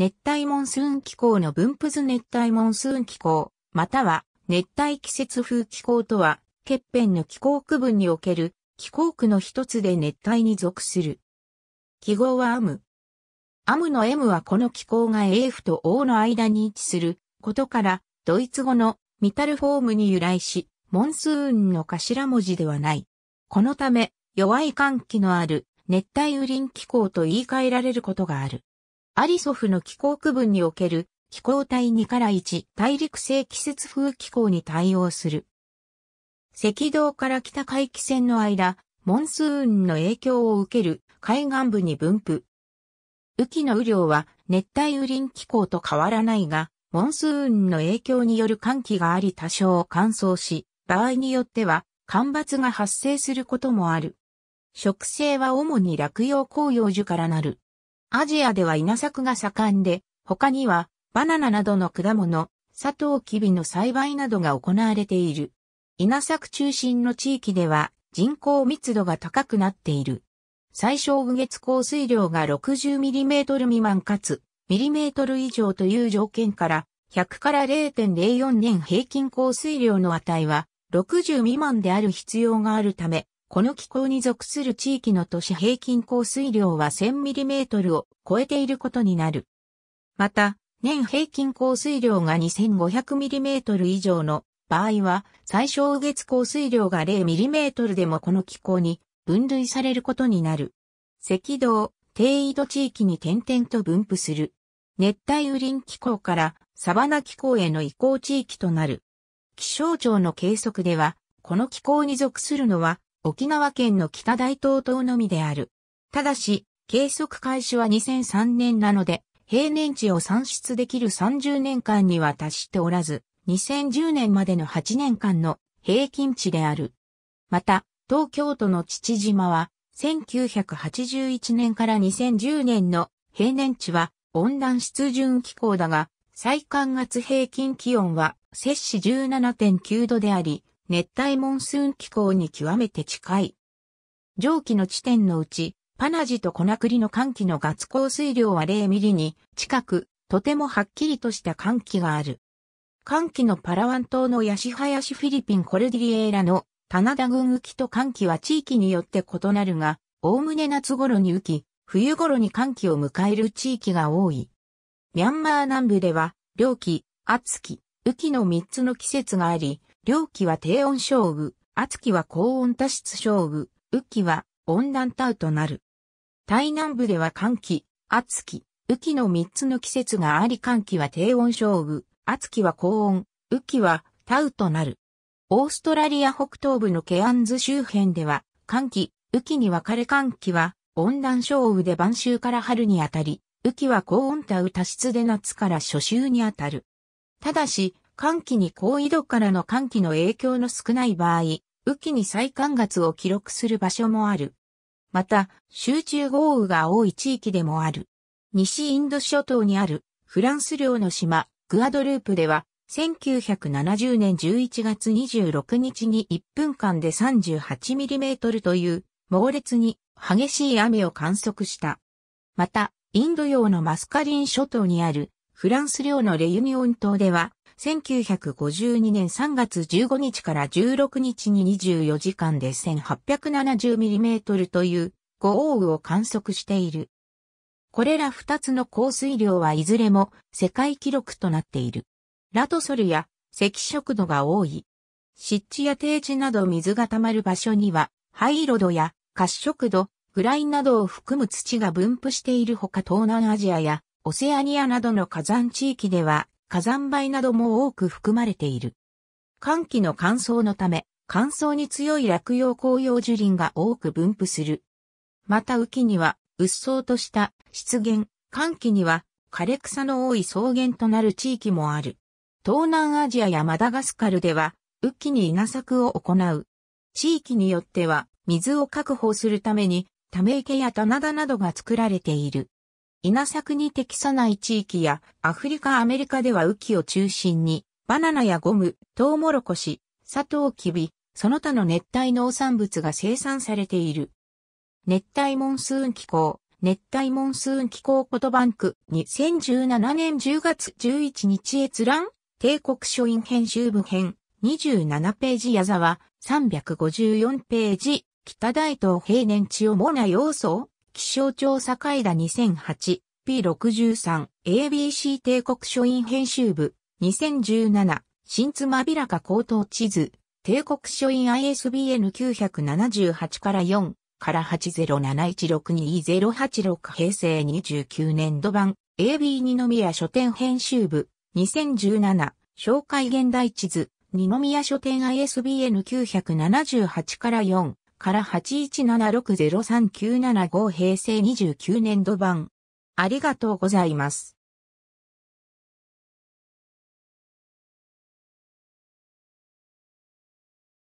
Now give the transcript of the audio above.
熱帯モンスーン気候の分布図熱帯モンスーン気候、または熱帯季節風気候とは、欠片の気候区分における気候区の一つで熱帯に属する。記号はアム。アムの M はこの気候が AF と O の間に位置することから、ドイツ語のミタルフォームに由来し、モンスーンの頭文字ではない。このため、弱い寒気のある熱帯雨林気候と言い換えられることがある。アリソフの気候区分における気候帯2から1大陸性季節風気候に対応する。赤道から北海気線の間、モンスーンの影響を受ける海岸部に分布。雨季の雨量は熱帯雨林気候と変わらないが、モンスーンの影響による寒気があり多少乾燥し、場合によっては干ばつが発生することもある。植生は主に落葉紅葉樹からなる。アジアでは稲作が盛んで、他にはバナナなどの果物、サトウキビの栽培などが行われている。稲作中心の地域では人口密度が高くなっている。最小月降水量が6 0トル未満かつ、ミリメートル以上という条件から、100から0.04年平均降水量の値は60未満である必要があるため、この気候に属する地域の都市平均降水量は 1000mm を超えていることになる。また、年平均降水量が 2500mm 以上の場合は、最小月降水量が 0mm でもこの気候に分類されることになる。赤道、低緯度地域に点々と分布する。熱帯雨林気候からサバナ気候への移行地域となる。気象庁の計測では、この気候に属するのは沖縄県の北大東島のみである。ただし、計測開始は2003年なので、平年値を算出できる30年間には達しておらず、2010年までの8年間の平均値である。また、東京都の父島は、1981年から2010年の平年値は温暖湿潤気候だが、最寒月平均気温は摂氏17.9度であり、熱帯モンスーン気候に極めて近い。上記の地点のうち、パナジとコナクリの寒気のガツ降水量は0ミリに近く、とてもはっきりとした寒気がある。寒気のパラワン島のヤシハヤシフィリピンコルディリエーラの棚田群浮きと寒気は地域によって異なるが、おおむね夏頃に浮き、冬頃に寒気を迎える地域が多い。ミャンマー南部では、涼季、暑季、雨季の3つの季節があり、涼気は低温勝負、暑気は高温多湿勝負、雨季は温暖多雨となる。台南部では寒気、暑気、雨季の3つの季節があり寒気は低温勝負、暑気は高温、雨季は多雨となる。オーストラリア北東部のケアンズ周辺では、寒気、雨季に分かれ寒気は温暖勝負で晩秋から春にあたり、雨季は高温多雨多湿で夏から初秋にあたる。ただし、寒気に高緯度からの寒気の影響の少ない場合、雨季に再寒月を記録する場所もある。また、集中豪雨が多い地域でもある。西インド諸島にあるフランス領の島、グアドループでは、1970年11月26日に1分間で3 8トルという猛烈に激しい雨を観測した。また、インド洋のマスカリン諸島にあるフランス領のレユニオン島では1952年3月15日から16日に24時間で 1870mm という豪雨を観測している。これら2つの降水量はいずれも世界記録となっている。ラトソルや赤色度が多い。湿地や低地など水が溜まる場所には灰色度や褐色度、グラインなどを含む土が分布しているほか東南アジアやオセアニアなどの火山地域では火山灰なども多く含まれている。寒気の乾燥のため、乾燥に強い落葉紅葉樹林が多く分布する。また雨季には、うっそうとした湿原、寒気には枯れ草の多い草原となる地域もある。東南アジアやマダガスカルでは、雨季に稲作を行う。地域によっては、水を確保するために、ため池や棚田などが作られている。稲作に適さない地域やアフリカアメリカでは雨季を中心にバナナやゴム、トウモロコシ、サトウキビ、その他の熱帯農産物が生産されている。熱帯モンスーン気候、熱帯モンスーン気候とバンク2017年10月11日閲覧帝国書院編集部編27ページ矢沢354ページ北大東平年地をモナ要素気象庁堺田 2008P63 ABC 帝国書院編集部2017新妻びらか高等地図帝国書院 ISBN 978から4から807162086平成29年度版 AB 二宮書店編集部2017紹介現代地図二宮書店 ISBN 978から4から81760397 5平成29年度版。ありがとうございます。